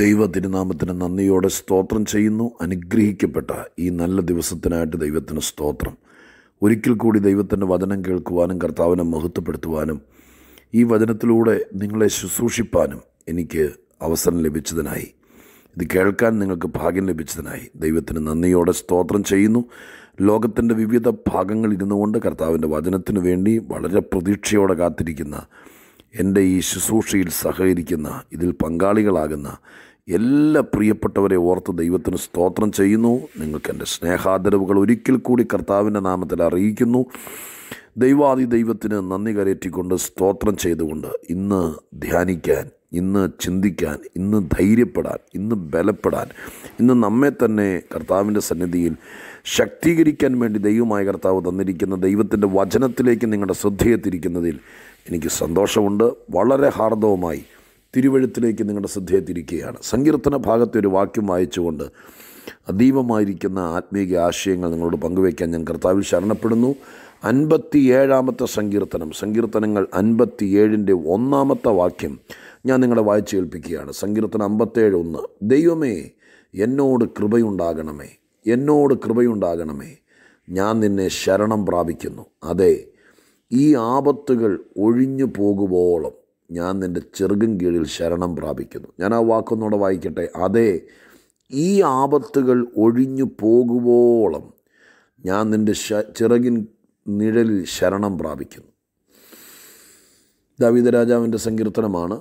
ദൈവ തിരുനാമത്തിന് നന്ദിയോടെ സ്തോത്രം ചെയ്യുന്നു അനുഗ്രഹിക്കപ്പെട്ട ഈ നല്ല ദിവസത്തിനായിട്ട് ദൈവത്തിന് സ്തോത്രം ഒരിക്കൽ കൂടി ദൈവത്തിൻ്റെ വചനം കേൾക്കുവാനും കർത്താവിനെ മഹത്വപ്പെടുത്തുവാനും ഈ വചനത്തിലൂടെ നിങ്ങളെ ശുശ്രൂഷിപ്പാനും എനിക്ക് അവസരം ലഭിച്ചതിനായി ഇത് കേൾക്കാൻ നിങ്ങൾക്ക് ഭാഗ്യം ലഭിച്ചതിനായി ദൈവത്തിന് നന്ദിയോടെ സ്തോത്രം ചെയ്യുന്നു ലോകത്തിൻ്റെ വിവിധ ഭാഗങ്ങളിൽ ഇരുന്നുകൊണ്ട് കർത്താവിൻ്റെ വചനത്തിനു വേണ്ടി വളരെ പ്രതീക്ഷയോടെ കാത്തിരിക്കുന്ന എൻ്റെ ഈ ശുശ്രൂഷയിൽ സഹകരിക്കുന്ന ഇതിൽ പങ്കാളികളാകുന്ന എല്ലാ പ്രിയപ്പെട്ടവരെ ഓർത്ത് ദൈവത്തിന് സ്തോത്രം ചെയ്യുന്നു നിങ്ങൾക്ക് എൻ്റെ സ്നേഹാദരവുകൾ ഒരിക്കൽ കൂടി കർത്താവിൻ്റെ നാമത്തിൽ അറിയിക്കുന്നു ദൈവാദി ദൈവത്തിന് നന്ദി കരയറ്റിക്കൊണ്ട് സ്തോത്രം ചെയ്തുകൊണ്ട് ഇന്ന് ധ്യാനിക്കാൻ ഇന്ന് ചിന്തിക്കാൻ ഇന്ന് ധൈര്യപ്പെടാൻ ഇന്ന് ബലപ്പെടാൻ ഇന്ന് നമ്മെ തന്നെ കർത്താവിൻ്റെ സന്നിധിയിൽ ശക്തീകരിക്കാൻ വേണ്ടി ദൈവമായ കർത്താവ് തന്നിരിക്കുന്ന ദൈവത്തിൻ്റെ വചനത്തിലേക്ക് നിങ്ങളുടെ ശ്രദ്ധയെത്തിരിക്കുന്നതിൽ എനിക്ക് സന്തോഷമുണ്ട് വളരെ ഹാർദവുമായി തിരുവഴുത്തിലേക്ക് നിങ്ങളുടെ ശ്രദ്ധയെ തിരിക്കുകയാണ് സങ്കീർത്തന ഭാഗത്തെ ഒരു വാക്യം വായിച്ചുകൊണ്ട് അതീവമായിരിക്കുന്ന ആത്മീയ ആശയങ്ങൾ നിങ്ങളോട് പങ്കുവയ്ക്കാൻ ഞാൻ കർത്താവിൽ ശരണപ്പെടുന്നു അൻപത്തി ഏഴാമത്തെ സങ്കീർത്തനം സങ്കീർത്തനങ്ങൾ അൻപത്തി ഏഴിൻ്റെ ഒന്നാമത്തെ വാക്യം ഞാൻ നിങ്ങളെ വായിച്ചു കേൾപ്പിക്കുകയാണ് സങ്കീർത്തനം അമ്പത്തേഴ് ഒന്ന് ദൈവമേ എന്നോട് കൃപയുണ്ടാകണമേ എന്നോട് കൃപയുണ്ടാകണമേ ഞാൻ നിന്നെ ശരണം പ്രാപിക്കുന്നു അതെ ഈ ആപത്തുകൾ ഒഴിഞ്ഞു പോകുവോളം ഞാൻ നിൻ്റെ ചെറുകും കീഴിൽ ശരണം പ്രാപിക്കുന്നു ഞാൻ ആ വാക്കൊന്നുകൂടെ വായിക്കട്ടെ അതെ ഈ ആപത്തുകൾ ഒഴിഞ്ഞു പോകുവോളം ഞാൻ നിൻ്റെ ചിറകിൻ നിഴലിൽ ശരണം പ്രാപിക്കുന്നു ദാവീദ രാജാവിൻ്റെ സങ്കീർത്തനമാണ്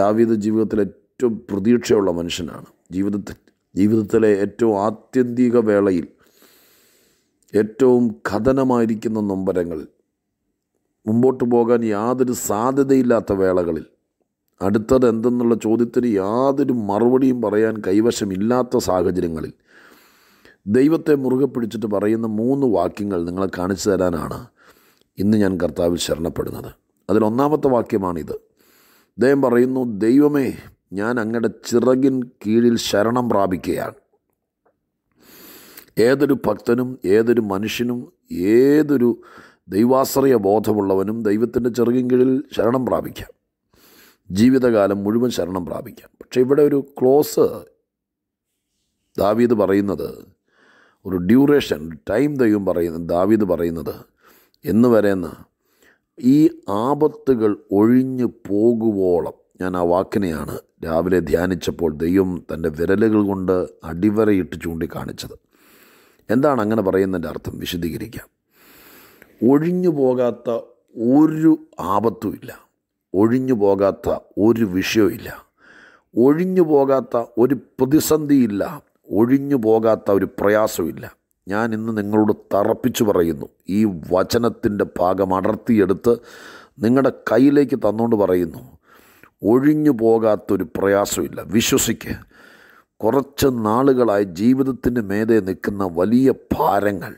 ദാവീദ ജീവിതത്തിലെ ഏറ്റവും പ്രതീക്ഷയുള്ള മനുഷ്യനാണ് ജീവിതത്തിൽ ജീവിതത്തിലെ ഏറ്റവും ആത്യന്തിക വേളയിൽ ഏറ്റവും കഥനമായിരിക്കുന്ന നൊമ്പരങ്ങളിൽ മുമ്പോട്ട് പോകാൻ യാതൊരു സാധ്യതയില്ലാത്ത വേളകളിൽ അടുത്തത് എന്തെന്നുള്ള ചോദ്യത്തിന് യാതൊരു മറുപടിയും പറയാൻ കൈവശമില്ലാത്ത സാഹചര്യങ്ങളിൽ ദൈവത്തെ മുറുകെ പിടിച്ചിട്ട് പറയുന്ന മൂന്ന് വാക്യങ്ങൾ നിങ്ങളെ കാണിച്ചു തരാനാണ് ഇന്ന് ഞാൻ കർത്താവിൽ ശരണപ്പെടുന്നത് അതിലൊന്നാമത്തെ വാക്യമാണിത് ദൈവം പറയുന്നു ദൈവമേ ഞാൻ അങ്ങയുടെ ചിറകിൻ കീഴിൽ ശരണം പ്രാപിക്കുകയാണ് ഏതൊരു ഭക്തനും ഏതൊരു മനുഷ്യനും ഏതൊരു ദൈവാശ്രയ ബോധമുള്ളവനും ദൈവത്തിൻ്റെ ചെറുകിൻ കീഴിൽ ശരണം പ്രാപിക്കാം ജീവിതകാലം മുഴുവൻ ശരണം പ്രാപിക്കാം പക്ഷേ ഇവിടെ ഒരു ക്ലോസ് ദാവീദ് പറയുന്നത് ഒരു ഡ്യൂറേഷൻ ടൈം ദൈവം പറയുന്ന ദാവീദ് പറയുന്നത് എന്ന് വരെയെന്ന് ഈ ആപത്തുകൾ ഒഴിഞ്ഞു പോകുവോളം ഞാൻ ആ വാക്കിനെയാണ് രാവിലെ ധ്യാനിച്ചപ്പോൾ ദൈവം തൻ്റെ വിരലുകൾ കൊണ്ട് അടിവരയിട്ട് ചൂണ്ടിക്കാണിച്ചത് എന്താണ് അങ്ങനെ പറയുന്നതിൻ്റെ അർത്ഥം വിശദീകരിക്കാം ഒഴിഞ്ഞു പോകാത്ത ഒരു ആപത്തും ഇല്ല ഒഴിഞ്ഞു പോകാത്ത ഒരു വിഷയവുമില്ല ഒഴിഞ്ഞു പോകാത്ത ഒരു പ്രതിസന്ധിയില്ല ഒഴിഞ്ഞു പോകാത്ത ഒരു പ്രയാസമില്ല ഞാൻ ഇന്ന് നിങ്ങളോട് തറപ്പിച്ചു പറയുന്നു ഈ വചനത്തിൻ്റെ ഭാഗം അടർത്തിയെടുത്ത് നിങ്ങളുടെ കയ്യിലേക്ക് തന്നുകൊണ്ട് പറയുന്നു ഒഴിഞ്ഞു പോകാത്തൊരു പ്രയാസമില്ല വിശ്വസിക്ക് കുറച്ച് നാളുകളായി ജീവിതത്തിൻ്റെ മേതെ നിൽക്കുന്ന വലിയ ഭാരങ്ങൾ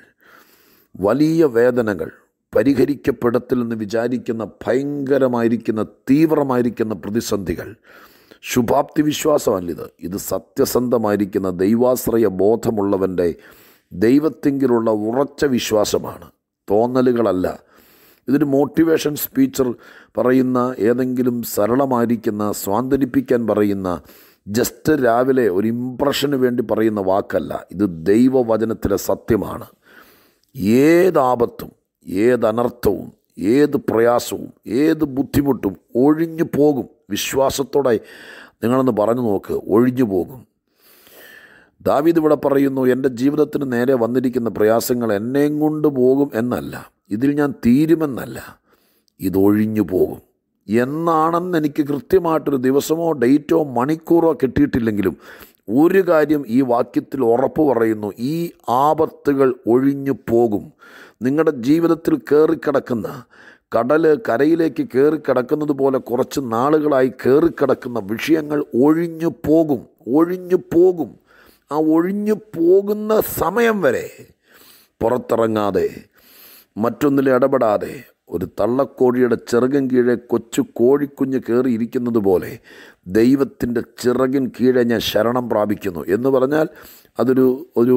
വലിയ വേദനകൾ പരിഹരിക്കപ്പെടത്തില്ലെന്ന് വിചാരിക്കുന്ന ഭയങ്കരമായിരിക്കുന്ന തീവ്രമായിരിക്കുന്ന പ്രതിസന്ധികൾ ശുഭാപ്തി വിശ്വാസമല്ലിത് ഇത് സത്യസന്ധമായിരിക്കുന്ന ദൈവാശ്രയ ബോധമുള്ളവൻ്റെ ദൈവത്തെങ്കിലുള്ള ഉറച്ച വിശ്വാസമാണ് തോന്നലുകളല്ല ഇതൊരു മോട്ടിവേഷൻ സ്പീച്ചർ പറയുന്ന ഏതെങ്കിലും സരളമായിരിക്കുന്ന സ്വാന്തനിപ്പിക്കാൻ പറയുന്ന ജസ്റ്റ് രാവിലെ ഒരു ഇമ്പ്രഷന് വേണ്ടി പറയുന്ന വാക്കല്ല ഇത് ദൈവവചനത്തിലെ സത്യമാണ് ഏതാപത്തും ഏതനർത്ഥവും ഏത് പ്രയാസവും ഏത് ബുദ്ധിമുട്ടും ഒഴിഞ്ഞു പോകും വിശ്വാസത്തോടെ നിങ്ങളൊന്ന് പറഞ്ഞു നോക്ക് ഒഴിഞ്ഞു പോകും ദാവീദ് ഇവിടെ പറയുന്നു എൻ്റെ ജീവിതത്തിന് നേരെ വന്നിരിക്കുന്ന പ്രയാസങ്ങൾ എന്നെയും കൊണ്ട് പോകും എന്നല്ല ഇതിൽ ഞാൻ തീരുമെന്നല്ല ഇതൊഴിഞ്ഞു പോകും എന്നാണെന്ന് എനിക്ക് കൃത്യമായിട്ടൊരു ദിവസമോ ഡേറ്റോ മണിക്കൂറോ കിട്ടിയിട്ടില്ലെങ്കിലും ഒരു കാര്യം ഈ വാക്യത്തിൽ ഉറപ്പ് പറയുന്നു ഈ ആപത്തുകൾ ഒഴിഞ്ഞു പോകും നിങ്ങളുടെ ജീവിതത്തിൽ കയറിക്കിടക്കുന്ന കടൽ കരയിലേക്ക് കയറിക്കിടക്കുന്നത് പോലെ കുറച്ച് നാളുകളായി കയറിക്കിടക്കുന്ന വിഷയങ്ങൾ ഒഴിഞ്ഞു പോകും ഒഴിഞ്ഞു പോകും ആ ഒഴിഞ്ഞു പോകുന്ന സമയം വരെ പുറത്തിറങ്ങാതെ മറ്റൊന്നിൽ ഇടപെടാതെ ഒരു തള്ളക്കോഴിയുടെ ചെറുകൻ കീഴെ കൊച്ചു കോഴിക്കുഞ്ഞ് കയറിയിരിക്കുന്നത് പോലെ ദൈവത്തിൻ്റെ ചിറകിൻ കീഴെ ഞാൻ ശരണം പ്രാപിക്കുന്നു എന്ന് പറഞ്ഞാൽ അതൊരു ഒരു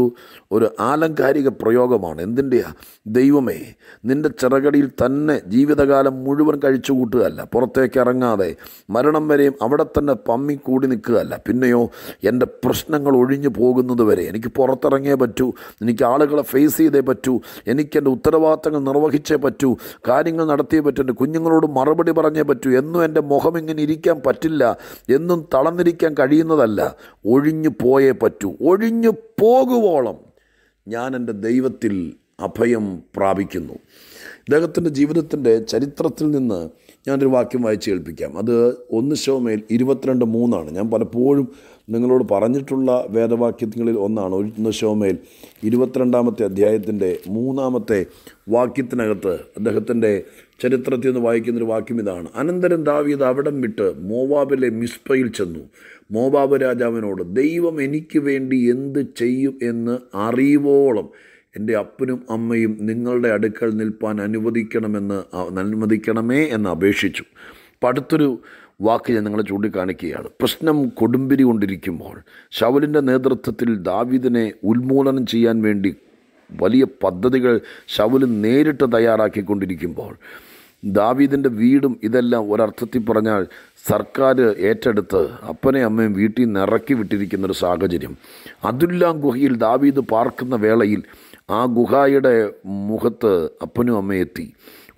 ഒരു ആലങ്കാരിക പ്രയോഗമാണ് എന്തിൻ്റെയാ ദൈവമേ നിൻ്റെ ചിറകടിയിൽ തന്നെ ജീവിതകാലം മുഴുവൻ കഴിച്ചു കൂട്ടുകയല്ല പുറത്തേക്ക് ഇറങ്ങാതെ മരണം വരെയും അവിടെ തന്നെ പമ്മി കൂടി നിൽക്കുകയല്ല പിന്നെയോ എൻ്റെ പ്രശ്നങ്ങൾ ഒഴിഞ്ഞു പോകുന്നത് വരെ എനിക്ക് പുറത്തിറങ്ങിയേ പറ്റൂ എനിക്ക് ആളുകളെ ഫേസ് ചെയ്തേ പറ്റൂ എനിക്ക് ഉത്തരവാദിത്തങ്ങൾ നിർവഹിച്ചേ പറ്റൂ കാര്യങ്ങൾ നടത്തിയേ പറ്റൂ എൻ്റെ കുഞ്ഞുങ്ങളോട് മറുപടി പറഞ്ഞേ പറ്റൂ എന്നും എൻ്റെ മുഖം ഇങ്ങനെ ഇരിക്കാൻ പറ്റില്ല എന്നും തളർന്നിരിക്കാൻ കഴിയുന്നതല്ല ഒഴിഞ്ഞു പോയേ പറ്റൂ ഒഴിഞ്ഞു പോകുവോളം ഞാൻ എൻ്റെ ദൈവത്തിൽ അഭയം പ്രാപിക്കുന്നു ഇദ്ദേഹത്തിൻ്റെ ജീവിതത്തിൻ്റെ ചരിത്രത്തിൽ നിന്ന് ഞാനൊരു വാക്യം വായിച്ച് കേൾപ്പിക്കാം അത് ഒന്ന് ശോമേൽ ഇരുപത്തിരണ്ട് മൂന്നാണ് ഞാൻ പലപ്പോഴും നിങ്ങളോട് പറഞ്ഞിട്ടുള്ള വേദവാക്യങ്ങളിൽ ഒന്നാണ് ഒന്ന് ശോമേൽ ഇരുപത്തിരണ്ടാമത്തെ അധ്യായത്തിൻ്റെ മൂന്നാമത്തെ വാക്യത്തിനകത്ത് അദ്ദേഹത്തിൻ്റെ ചരിത്രത്തിൽ നിന്ന് വായിക്കുന്നൊരു വാക്യം ഇതാണ് അനന്തരം ദാവീദ് അവിടം വിട്ട് മോവാബിലെ മിസ്പയിൽ ചെന്നു മോവാബ് രാജാവിനോട് ദൈവം എനിക്ക് വേണ്ടി എന്ത് ചെയ്യും എന്ന് അറിയുവോളം എൻ്റെ അപ്പനും അമ്മയും നിങ്ങളുടെ അടുക്കൽ നിൽപ്പാൻ അനുവദിക്കണമെന്ന് അനുവദിക്കണമേ എന്ന് അപേക്ഷിച്ചു അപ്പം അടുത്തൊരു വാക്ക് ഞാൻ നിങ്ങളെ ചൂണ്ടിക്കാണിക്കുകയാണ് പ്രശ്നം കൊടുമ്പിരി കൊണ്ടിരിക്കുമ്പോൾ ശൗലിൻ്റെ നേതൃത്വത്തിൽ ദാവീദിനെ ഉന്മൂലനം ചെയ്യാൻ വേണ്ടി വലിയ പദ്ധതികൾ ശൗല് നേരിട്ട് തയ്യാറാക്കിക്കൊണ്ടിരിക്കുമ്പോൾ ദാവീദിൻ്റെ വീടും ഇതെല്ലാം ഒരർത്ഥത്തിൽ പറഞ്ഞാൽ സർക്കാർ ഏറ്റെടുത്ത് അപ്പനെ അമ്മയും വീട്ടിൽ നിന്ന് ഇറക്കി വിട്ടിരിക്കുന്നൊരു സാഹചര്യം അതുല്ലാം ഗുഹയിൽ ദാവീദ് പാർക്കുന്ന വേളയിൽ ആ ഗുഹായുടെ മുഖത്ത് അപ്പനും അമ്മയും എത്തി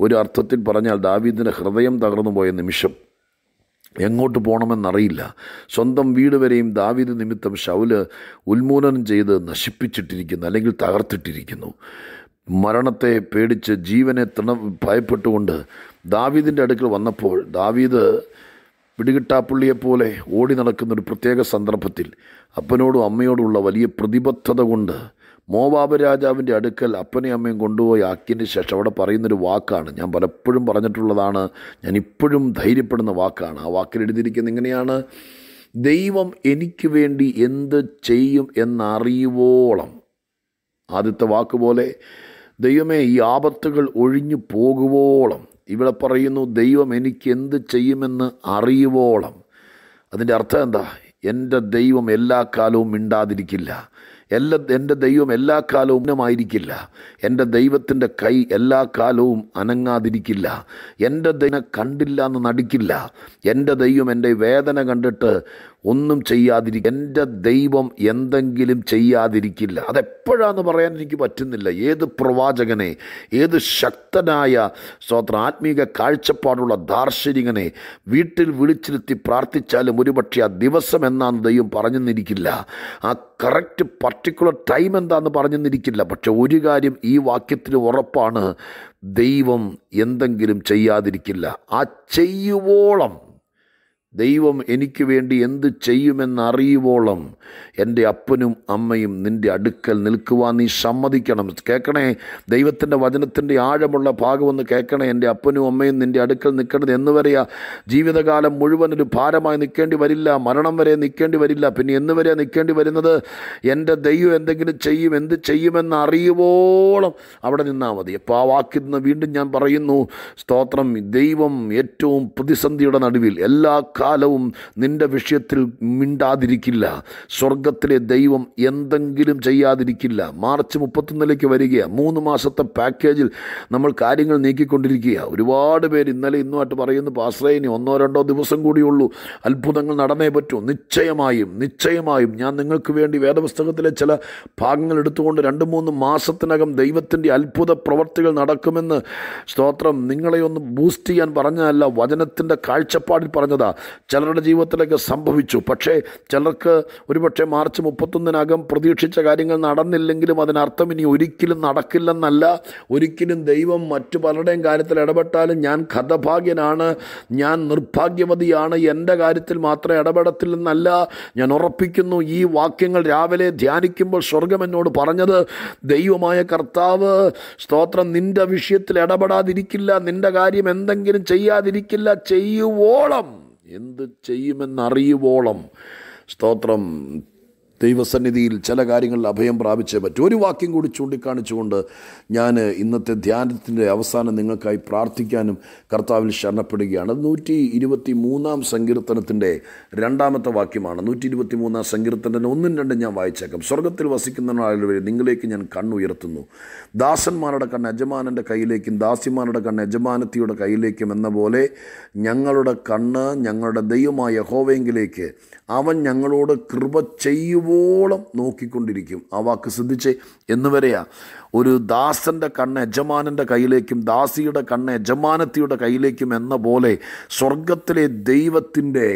ഒരു അർത്ഥത്തിൽ പറഞ്ഞാൽ ദാവീദിൻ്റെ ഹൃദയം തകർന്നു പോയ നിമിഷം എങ്ങോട്ട് പോകണമെന്നറിയില്ല സ്വന്തം വീട് വരെയും ദാവീദ് നിമിത്തം ഷൗല് ഉന്മൂലനം ചെയ്ത് നശിപ്പിച്ചിട്ടിരിക്കുന്നു അല്ലെങ്കിൽ തകർത്തിട്ടിരിക്കുന്നു മരണത്തെ പേടിച്ച് ജീവനെ തിണ ഭയപ്പെട്ടുകൊണ്ട് ദാവീദിൻ്റെ അടുക്കൽ വന്നപ്പോൾ ദാവീദ് പിടികിട്ടാപ്പുള്ളിയെപ്പോലെ ഓടി നടക്കുന്ന ഒരു പ്രത്യേക സന്ദർഭത്തിൽ അപ്പനോടും അമ്മയോടുമുള്ള വലിയ പ്രതിബദ്ധത കൊണ്ട് മോവാബ് രാജാവിൻ്റെ അടുക്കൽ അപ്പനെയും അമ്മയും കൊണ്ടുപോയി ആക്കിയതിന് ശേഷം അവിടെ പറയുന്നൊരു വാക്കാണ് ഞാൻ പലപ്പോഴും പറഞ്ഞിട്ടുള്ളതാണ് ഞാൻ ഇപ്പോഴും ധൈര്യപ്പെടുന്ന വാക്കാണ് ആ വാക്കിൽ എഴുതിയിരിക്കുന്നത് ഇങ്ങനെയാണ് ദൈവം എനിക്ക് വേണ്ടി എന്ത് ചെയ്യും എന്നറിയുവോളം ആദ്യത്തെ വാക്കുപോലെ ദൈവമേ ഈ ആപത്തുകൾ ഒഴിഞ്ഞു പോകുവോളം ഇവിടെ പറയുന്നു ദൈവം എനിക്ക് എന്ത് ചെയ്യുമെന്ന് അറിയുവോളം അതിൻ്റെ അർത്ഥം എന്താ എൻ്റെ ദൈവം എല്ലാ കാലവും മിണ്ടാതിരിക്കില്ല എല്ലാ എൻ്റെ ദൈവം എല്ലാ കാലവും ഉന്നമായിരിക്കില്ല എൻ്റെ ദൈവത്തിൻ്റെ കൈ എല്ലാ കാലവും അനങ്ങാതിരിക്കില്ല എൻ്റെ ദൈവം കണ്ടില്ല എന്ന് നടിക്കില്ല എൻ്റെ ദൈവം എൻ്റെ വേദന കണ്ടിട്ട് ഒന്നും ചെയ്യാതിരിക്കുക എൻ്റെ ദൈവം എന്തെങ്കിലും ചെയ്യാതിരിക്കില്ല അതെപ്പോഴാന്ന് പറയാൻ എനിക്ക് പറ്റുന്നില്ല ഏത് പ്രവാചകനെ ഏത് ശക്തനായ സ്വത്ര ആത്മീക കാഴ്ചപ്പാടുള്ള ദാർശനികനെ വീട്ടിൽ വിളിച്ചിരുത്തി പ്രാർത്ഥിച്ചാലും ഒരുപക്ഷെ ആ ദിവസം എന്നാന്ന് ദൈവം പറഞ്ഞെന്നിരിക്കില്ല ആ കറക്റ്റ് പർട്ടിക്കുലർ ടൈം എന്താന്ന് പറഞ്ഞെന്നിരിക്കില്ല പക്ഷെ ഒരു കാര്യം ഈ വാക്യത്തിന് ഉറപ്പാണ് ദൈവം എന്തെങ്കിലും ചെയ്യാതിരിക്കില്ല ആ ചെയ്യുവോളം ദൈവം എനിക്ക് വേണ്ടി എന്ത് ചെയ്യുമെന്നറിയുവോളം എൻ്റെ അപ്പനും അമ്മയും നിൻ്റെ അടുക്കൽ നിൽക്കുവാൻ നീ സമ്മതിക്കണം കേൾക്കണേ ദൈവത്തിൻ്റെ വചനത്തിൻ്റെ ആഴമുള്ള ഭാഗമൊന്ന് കേൾക്കണേ എൻ്റെ അപ്പനും അമ്മയും നിൻ്റെ അടുക്കൽ നിൽക്കണത് എന്ന് വരെയാ ജീവിതകാലം മുഴുവൻ ഒരു ഭാരമായി നിൽക്കേണ്ടി വരില്ല മരണം വരെ നിൽക്കേണ്ടി വരില്ല പിന്നെ എന്ന് വരെ നിൽക്കേണ്ടി വരുന്നത് എൻ്റെ ദൈവം എന്തെങ്കിലും ചെയ്യും എന്ത് ചെയ്യുമെന്ന് അറിയുവോളം അവിടെ നിന്നാൽ മതി അപ്പോൾ ആ വാക്കിൽ നിന്ന് വീണ്ടും ഞാൻ പറയുന്നു സ്തോത്രം ദൈവം ഏറ്റവും പ്രതിസന്ധിയുടെ നടുവിൽ എല്ലാ കാലവും നിന്റെ വിഷയത്തിൽ മിണ്ടാതിരിക്കില്ല സ്വർഗത്തിലെ ദൈവം എന്തെങ്കിലും ചെയ്യാതിരിക്കില്ല മാർച്ച് മുപ്പത്തൊന്നിലേക്ക് വരികയാണ് മൂന്ന് മാസത്തെ പാക്കേജിൽ നമ്മൾ കാര്യങ്ങൾ നീക്കിക്കൊണ്ടിരിക്കുക ഒരുപാട് പേര് ഇന്നലെ ഇന്നുമായിട്ട് പറയുന്നു പാസ്രയിനി ഒന്നോ രണ്ടോ ദിവസം കൂടിയുള്ളൂ അത്ഭുതങ്ങൾ നടന്നേ പറ്റൂ നിശ്ചയമായും നിശ്ചയമായും ഞാൻ നിങ്ങൾക്ക് വേണ്ടി വേദപുസ്തകത്തിലെ ചില ഭാഗങ്ങൾ എടുത്തുകൊണ്ട് രണ്ട് മൂന്ന് മാസത്തിനകം ദൈവത്തിൻ്റെ അത്ഭുത പ്രവർത്തികൾ നടക്കുമെന്ന് സ്തോത്രം നിങ്ങളെ ഒന്ന് ബൂസ്റ്റ് ചെയ്യാൻ പറഞ്ഞതല്ല വചനത്തിൻ്റെ കാഴ്ചപ്പാടിൽ പറഞ്ഞതാണ് ചിലരുടെ ജീവിതത്തിലേക്ക് സംഭവിച്ചു പക്ഷേ ചിലർക്ക് ഒരുപക്ഷെ മാർച്ച് മുപ്പത്തൊന്നിനകം പ്രതീക്ഷിച്ച കാര്യങ്ങൾ നടന്നില്ലെങ്കിലും അതിനർത്ഥം ഇനി ഒരിക്കലും നടക്കില്ലെന്നല്ല ഒരിക്കലും ദൈവം മറ്റു പലരുടെയും കാര്യത്തിൽ ഇടപെട്ടാലും ഞാൻ കഥഭാഗ്യനാണ് ഞാൻ നിർഭാഗ്യവതിയാണ് എൻ്റെ കാര്യത്തിൽ മാത്രമേ ഇടപെടത്തില്ലെന്നല്ല ഞാൻ ഉറപ്പിക്കുന്നു ഈ വാക്യങ്ങൾ രാവിലെ ധ്യാനിക്കുമ്പോൾ സ്വർഗം എന്നോട് പറഞ്ഞത് ദൈവമായ കർത്താവ് സ്തോത്രം നിൻ്റെ വിഷയത്തിൽ ഇടപെടാതിരിക്കില്ല നിൻ്റെ കാര്യം എന്തെങ്കിലും ചെയ്യാതിരിക്കില്ല ചെയ്യുവോളം എന്ത് ചെയ്യുമെന്നറിയുവോളം സ്തോത്രം ദൈവസന്നിധിയിൽ ചില കാര്യങ്ങളിൽ അഭയം പ്രാപിച്ചേ പറ്റും ഒരു വാക്യം കൂടി ചൂണ്ടിക്കാണിച്ചുകൊണ്ട് ഞാൻ ഇന്നത്തെ ധ്യാനത്തിൻ്റെ അവസാനം നിങ്ങൾക്കായി പ്രാർത്ഥിക്കാനും കർത്താവിൽ ശരണപ്പെടുകയാണ് നൂറ്റി ഇരുപത്തി മൂന്നാം സങ്കീർത്തനത്തിൻ്റെ രണ്ടാമത്തെ വാക്യമാണ് നൂറ്റി ഇരുപത്തി മൂന്നാം സങ്കീർത്തനത്തിൻ്റെ ഒന്നും രണ്ടും ഞാൻ വായിച്ചേക്കാം സ്വർഗത്തിൽ വരെ നിങ്ങളിലേക്ക് ഞാൻ കണ്ണുയർത്തുന്നു ദാസന്മാരുടെ കണ്ണ് യജമാനൻ്റെ കയ്യിലേക്കും ദാസിമാരുടെ കണ്ണ് യജമാനത്തിയുടെ കയ്യിലേക്കും എന്ന പോലെ ഞങ്ങളുടെ കണ്ണ് ഞങ്ങളുടെ ദൈവമായ യഹോവയെങ്കിലേക്ക് അവൻ ഞങ്ങളോട് കൃപ ചെയ്യുവാൻ കഴിവോളം നോക്കിക്കൊണ്ടിരിക്കും ആ വാക്ക് ശ്രദ്ധിച്ചേ എന്ന് വരെയാ ഒരു ദാസൻ്റെ കണ്ണ് യജമാനൻ്റെ കയ്യിലേക്കും ദാസിയുടെ കണ്ണ് യജമാനത്തിയുടെ കയ്യിലേക്കും എന്ന പോലെ സ്വർഗത്തിലെ ദൈവത്തിൻ്റെ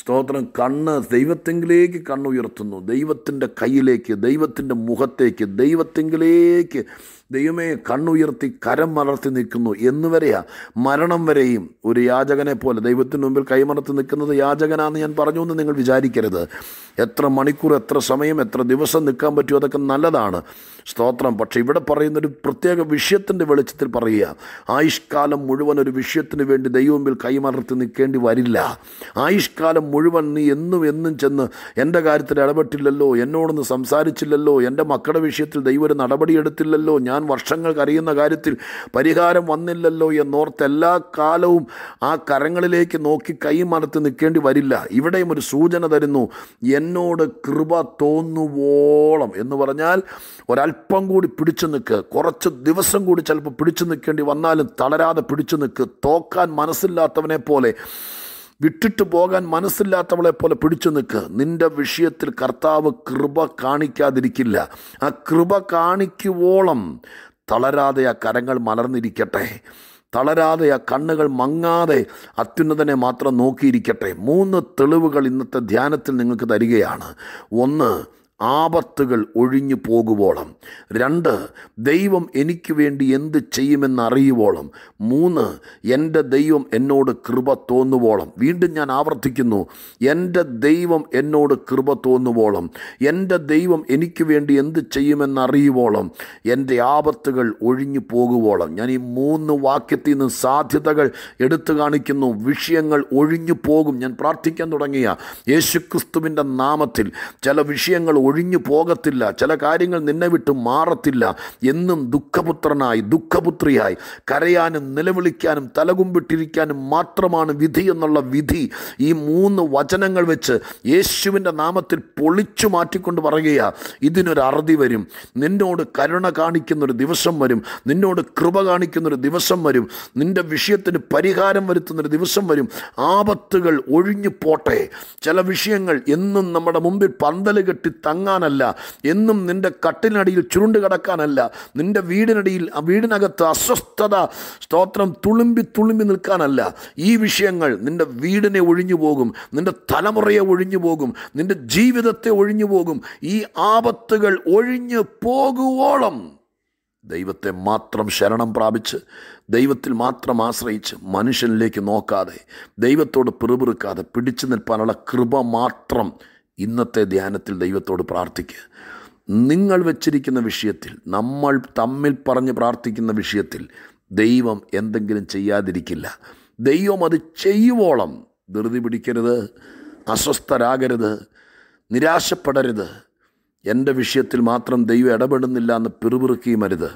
സ്തോത്രം കണ്ണ് ദൈവത്തെങ്കിലേക്ക് കണ്ണുയർത്തുന്നു ദൈവത്തിൻ്റെ കയ്യിലേക്ക് ദൈവത്തിൻ്റെ മുഖത്തേക്ക് ദൈവത്തെങ്കിലേക്ക് ദൈവമേ കണ്ണുയർത്തി കരം മലർത്തി നിൽക്കുന്നു എന്ന് വരെയാ മരണം വരെയും ഒരു യാചകനെ പോലെ ദൈവത്തിന് മുമ്പിൽ കൈമറത്തി നിൽക്കുന്നത് യാചകനാണെന്ന് ഞാൻ പറഞ്ഞു എന്ന് നിങ്ങൾ വിചാരിക്കരുത് എത്ര മണിക്കൂർ എത്ര സമയം എത്ര ദിവസം നിൽക്കാൻ പറ്റുമോ അതൊക്കെ നല്ലതാണ് സ്തോത്രം പക്ഷെ ഇവിടെ പറയുന്ന ഒരു പ്രത്യേക വിഷയത്തിൻ്റെ വെളിച്ചത്തിൽ പറയുക ആയുഷ്കാലം മുഴുവൻ ഒരു വിഷയത്തിന് വേണ്ടി ദൈവമുമ്പിൽ കൈമറത്തി നിൽക്കേണ്ടി വരില്ല ആയുഷ്കാലം മുഴുവൻ നീ എന്നും എന്നും ചെന്ന് എൻ്റെ കാര്യത്തിൽ ഇടപെട്ടില്ലല്ലോ എന്നോടൊന്ന് സംസാരിച്ചില്ലല്ലോ എൻ്റെ മക്കളുടെ വിഷയത്തിൽ ദൈവം ഒരു നടപടിയെടുത്തില്ലല്ലോ ഞാൻ വർഷങ്ങൾ വർഷങ്ങൾക്ക് അറിയുന്ന കാര്യത്തിൽ പരിഹാരം വന്നില്ലല്ലോ എന്നോർത്ത് എല്ലാ കാലവും ആ കരങ്ങളിലേക്ക് നോക്കി കൈമറത്ത് നിൽക്കേണ്ടി വരില്ല ഇവിടെയും ഒരു സൂചന തരുന്നു എന്നോട് കൃപ തോന്നുവോളം എന്ന് പറഞ്ഞാൽ ഒരല്പം കൂടി പിടിച്ചു നിൽക്കുക കുറച്ച് ദിവസം കൂടി ചിലപ്പോൾ പിടിച്ചു നിൽക്കേണ്ടി വന്നാലും തളരാതെ പിടിച്ചു നിൽക്കുക തോക്കാൻ മനസ്സില്ലാത്തവനെ പോലെ വിട്ടിട്ട് പോകാൻ മനസ്സില്ലാത്തവളെ പോലെ പിടിച്ചു നിൽക്ക് നിൻ്റെ വിഷയത്തിൽ കർത്താവ് കൃപ കാണിക്കാതിരിക്കില്ല ആ കൃപ കാണിക്കുവോളം തളരാതെ ആ കരങ്ങൾ മലർന്നിരിക്കട്ടെ തളരാതെ ആ കണ്ണുകൾ മങ്ങാതെ അത്യുന്നതനെ മാത്രം നോക്കിയിരിക്കട്ടെ മൂന്ന് തെളിവുകൾ ഇന്നത്തെ ധ്യാനത്തിൽ നിങ്ങൾക്ക് തരികയാണ് ഒന്ന് ആപത്തുകൾ ഒഴിഞ്ഞു പോകുവോളം രണ്ട് ദൈവം എനിക്ക് വേണ്ടി എന്ത് ചെയ്യുമെന്നറിയുവോളം മൂന്ന് എൻ്റെ ദൈവം എന്നോട് കൃപ തോന്നുവോളം വീണ്ടും ഞാൻ ആവർത്തിക്കുന്നു എൻ്റെ ദൈവം എന്നോട് കൃപ തോന്നുവോളം എൻ്റെ ദൈവം എനിക്ക് വേണ്ടി എന്ത് ചെയ്യുമെന്നറിയുവോളം എൻ്റെ ആപത്തുകൾ ഒഴിഞ്ഞു പോകുവോളം ഞാൻ ഈ മൂന്ന് വാക്യത്തിൽ നിന്ന് സാധ്യതകൾ എടുത്തു കാണിക്കുന്നു വിഷയങ്ങൾ ഒഴിഞ്ഞു പോകും ഞാൻ പ്രാർത്ഥിക്കാൻ തുടങ്ങിയ യേശുക്രിസ്തുവിൻ്റെ നാമത്തിൽ ചില വിഷയങ്ങൾ ഒഴിഞ്ഞു പോകത്തില്ല ചില കാര്യങ്ങൾ നിന്നെ വിട്ട് മാറത്തില്ല എന്നും ദുഃഖപുത്രനായി ദുഃഖപുത്രിയായി കരയാനും നിലവിളിക്കാനും തലകുമ്പിട്ടിരിക്കാനും മാത്രമാണ് വിധി എന്നുള്ള വിധി ഈ മൂന്ന് വചനങ്ങൾ വെച്ച് യേശുവിൻ്റെ നാമത്തിൽ പൊളിച്ചു മാറ്റിക്കൊണ്ട് പറയുകയാണ് ഇതിനൊരു അറുതി വരും നിന്നോട് കരുണ കാണിക്കുന്നൊരു ദിവസം വരും നിന്നോട് കൃപ കാണിക്കുന്നൊരു ദിവസം വരും നിൻ്റെ വിഷയത്തിന് പരിഹാരം വരുത്തുന്നൊരു ദിവസം വരും ആപത്തുകൾ ഒഴിഞ്ഞു പോട്ടെ ചില വിഷയങ്ങൾ എന്നും നമ്മുടെ മുമ്പിൽ പന്തൽ കെട്ടി തങ്ങ ഉറങ്ങാനല്ല എന്നും നിൻ്റെ കട്ടിനടിയിൽ ചുരുണ്ട് കിടക്കാനല്ല നിൻ്റെ വീടിനടിയിൽ വീടിനകത്ത് അസ്വസ്ഥത സ്തോത്രം തുളുമ്പി തുളുമ്പി നിൽക്കാനല്ല ഈ വിഷയങ്ങൾ നിൻ്റെ വീടിനെ ഒഴിഞ്ഞു പോകും നിൻ്റെ തലമുറയെ ഒഴിഞ്ഞു പോകും നിൻ്റെ ജീവിതത്തെ ഒഴിഞ്ഞു പോകും ഈ ആപത്തുകൾ ഒഴിഞ്ഞു പോകുവോളം ദൈവത്തെ മാത്രം ശരണം പ്രാപിച്ച് ദൈവത്തിൽ മാത്രം ആശ്രയിച്ച് മനുഷ്യനിലേക്ക് നോക്കാതെ ദൈവത്തോട് പിറുപിറുക്കാതെ പിടിച്ചു നിൽപ്പാനുള്ള കൃപ മാത്രം ഇന്നത്തെ ധ്യാനത്തിൽ ദൈവത്തോട് പ്രാർത്ഥിക്കുക നിങ്ങൾ വെച്ചിരിക്കുന്ന വിഷയത്തിൽ നമ്മൾ തമ്മിൽ പറഞ്ഞ് പ്രാർത്ഥിക്കുന്ന വിഷയത്തിൽ ദൈവം എന്തെങ്കിലും ചെയ്യാതിരിക്കില്ല ദൈവം അത് ചെയ്യുവോളം ധൃതി പിടിക്കരുത് അസ്വസ്ഥരാകരുത് നിരാശപ്പെടരുത് എൻ്റെ വിഷയത്തിൽ മാത്രം ദൈവം ഇടപെടുന്നില്ല എന്ന് പിറുപിറുക്കുകയും അരുത്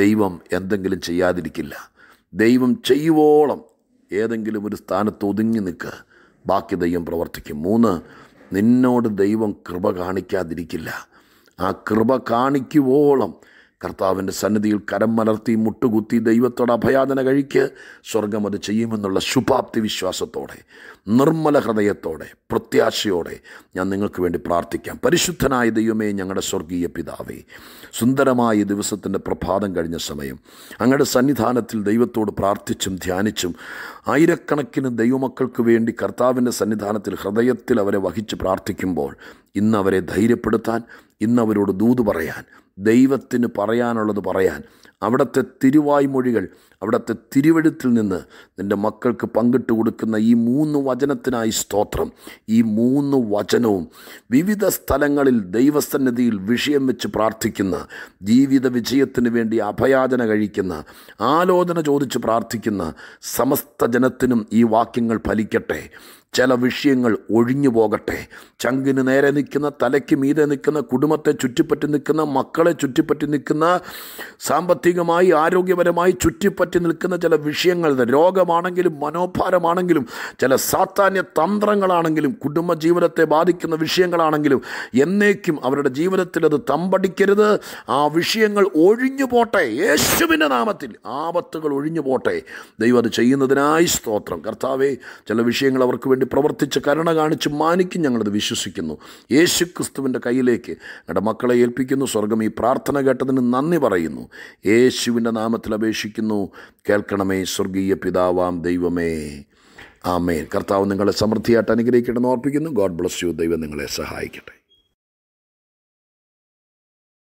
ദൈവം എന്തെങ്കിലും ചെയ്യാതിരിക്കില്ല ദൈവം ചെയ്യുവോളം ഏതെങ്കിലും ഒരു സ്ഥാനത്ത് ഒതുങ്ങി നിൽക്കുക ബാക്കി ദൈവം പ്രവർത്തിക്കും മൂന്ന് നിന്നോട് ദൈവം കൃപ കാണിക്കാതിരിക്കില്ല ആ കൃപ കാണിക്കുവോളം കർത്താവിൻ്റെ സന്നിധിയിൽ കരം മലർത്തി മുട്ടുകുത്തി ദൈവത്തോട് അഭയാദന കഴിക്ക് സ്വർഗം അത് ചെയ്യുമെന്നുള്ള ശുഭാപ്തി വിശ്വാസത്തോടെ നിർമ്മല ഹൃദയത്തോടെ പ്രത്യാശയോടെ ഞാൻ നിങ്ങൾക്ക് വേണ്ടി പ്രാർത്ഥിക്കാം പരിശുദ്ധനായ ദൈവമേ ഞങ്ങളുടെ സ്വർഗീയ പിതാവേ സുന്ദരമായ ദിവസത്തിൻ്റെ പ്രഭാതം കഴിഞ്ഞ സമയം അങ്ങയുടെ സന്നിധാനത്തിൽ ദൈവത്തോട് പ്രാർത്ഥിച്ചും ധ്യാനിച്ചും ആയിരക്കണക്കിന് ദൈവമക്കൾക്ക് വേണ്ടി കർത്താവിൻ്റെ സന്നിധാനത്തിൽ ഹൃദയത്തിൽ അവരെ വഹിച്ച് പ്രാർത്ഥിക്കുമ്പോൾ ഇന്ന് അവരെ ധൈര്യപ്പെടുത്താൻ ഇന്നവരോട് ദൂത് പറയാൻ ദൈവത്തിന് പറയാനുള്ളത് പറയാൻ അവിടുത്തെ തിരുവായ്മൊഴികൾ അവിടുത്തെ തിരുവഴുത്തിൽ നിന്ന് നിൻ്റെ മക്കൾക്ക് പങ്കിട്ട് കൊടുക്കുന്ന ഈ മൂന്ന് വചനത്തിനായി സ്തോത്രം ഈ മൂന്ന് വചനവും വിവിധ സ്ഥലങ്ങളിൽ ദൈവസന്നിധിയിൽ വിഷയം വെച്ച് പ്രാർത്ഥിക്കുന്ന ജീവിത വിജയത്തിന് വേണ്ടി അഭയാചന കഴിക്കുന്ന ആലോചന ചോദിച്ച് പ്രാർത്ഥിക്കുന്ന സമസ്ത ജനത്തിനും ഈ വാക്യങ്ങൾ ഫലിക്കട്ടെ ചില വിഷയങ്ങൾ ഒഴിഞ്ഞു പോകട്ടെ ചങ്കിന് നേരെ നിൽക്കുന്ന തലയ്ക്ക് മീതെ നിൽക്കുന്ന കുടുംബത്തെ ചുറ്റിപ്പറ്റി നിൽക്കുന്ന മക്കളെ ചുറ്റിപ്പറ്റി നിൽക്കുന്ന സാമ്പത്തികമായി ആരോഗ്യപരമായി ചുറ്റിപ്പറ്റി പറ്റി നിൽക്കുന്ന ചില വിഷയങ്ങൾ രോഗമാണെങ്കിലും മനോഭാരമാണെങ്കിലും ചില സാത്താന്യ തന്ത്രങ്ങളാണെങ്കിലും കുടുംബ ജീവിതത്തെ ബാധിക്കുന്ന വിഷയങ്ങളാണെങ്കിലും എന്നേക്കും അവരുടെ ജീവിതത്തിൽ അത് തമ്പടിക്കരുത് ആ വിഷയങ്ങൾ ഒഴിഞ്ഞു പോട്ടെ യേശുവിൻ്റെ നാമത്തിൽ ആപത്തുകൾ ഒഴിഞ്ഞു പോട്ടെ ദൈവം അത് ചെയ്യുന്നതിനായി സ്തോത്രം കർത്താവെ ചില വിഷയങ്ങൾ അവർക്ക് വേണ്ടി പ്രവർത്തിച്ച് കരുണ കാണിച്ച് മാനിക്കും ഞങ്ങളത് വിശ്വസിക്കുന്നു യേശു ക്രിസ്തുവിൻ്റെ കയ്യിലേക്ക് ഞങ്ങളുടെ മക്കളെ ഏൽപ്പിക്കുന്നു സ്വർഗം ഈ പ്രാർത്ഥന കേട്ടതിന് നന്ദി പറയുന്നു യേശുവിൻ്റെ നാമത്തിൽ അപേക്ഷിക്കുന്നു കേൾക്കണമേ സ്വർഗീയ പിതാവാം ദൈവമേ ആമേൻ കർത്താവ് നിങ്ങളെ സമൃദ്ധിയായിട്ട് അനുഗ്രഹിക്കണമെന്ന് ഓർപ്പിക്കുന്നു ഗോഡ് ബ്ലസ് യു ദൈവം നിങ്ങളെ സഹായിക്കട്ടെ